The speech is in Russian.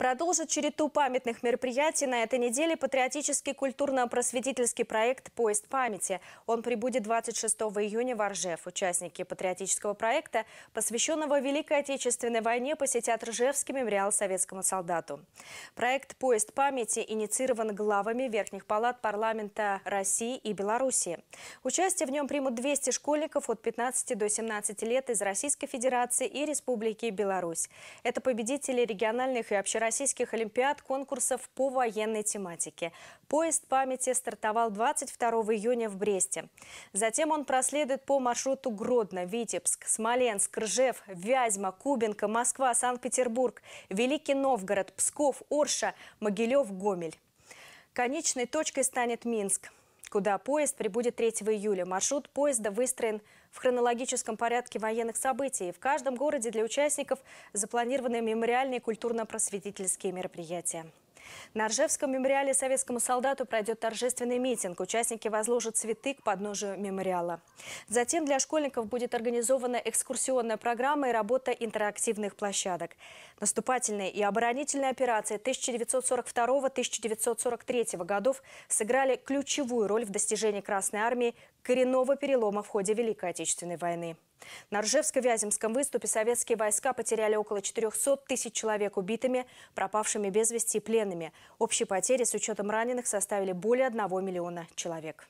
Продолжит череду памятных мероприятий на этой неделе патриотический культурно-просветительский проект «Поезд памяти». Он прибудет 26 июня в Ржев. Участники патриотического проекта, посвященного Великой Отечественной войне, посетят Ржевский мемориал советскому солдату. Проект «Поезд памяти» инициирован главами верхних палат парламента России и Беларуси. Участие в нем примут 200 школьников от 15 до 17 лет из Российской Федерации и Республики Беларусь. Это победители региональных и общероссийских всероссийских олимпиад конкурсов по военной тематике. Поезд памяти стартовал 22 июня в Бресте. Затем он проследует по маршруту Гродно, Витебск, Смоленск, Ржев, Вязьма, Кубинка, Москва, Санкт-Петербург, Великий Новгород, Псков, Орша, Могилев, Гомель. Конечной точкой станет Минск куда поезд прибудет 3 июля. Маршрут поезда выстроен в хронологическом порядке военных событий. В каждом городе для участников запланированы мемориальные культурно-просветительские мероприятия. На Ржевском мемориале советскому солдату пройдет торжественный митинг. Участники возложат цветы к подножию мемориала. Затем для школьников будет организована экскурсионная программа и работа интерактивных площадок. Наступательные и оборонительные операции 1942-1943 годов сыграли ключевую роль в достижении Красной Армии коренного перелома в ходе Великой Отечественной войны. На Ржевско-Вяземском выступе советские войска потеряли около 400 тысяч человек убитыми, пропавшими без вести и пленными. Общие потери с учетом раненых составили более 1 миллиона человек.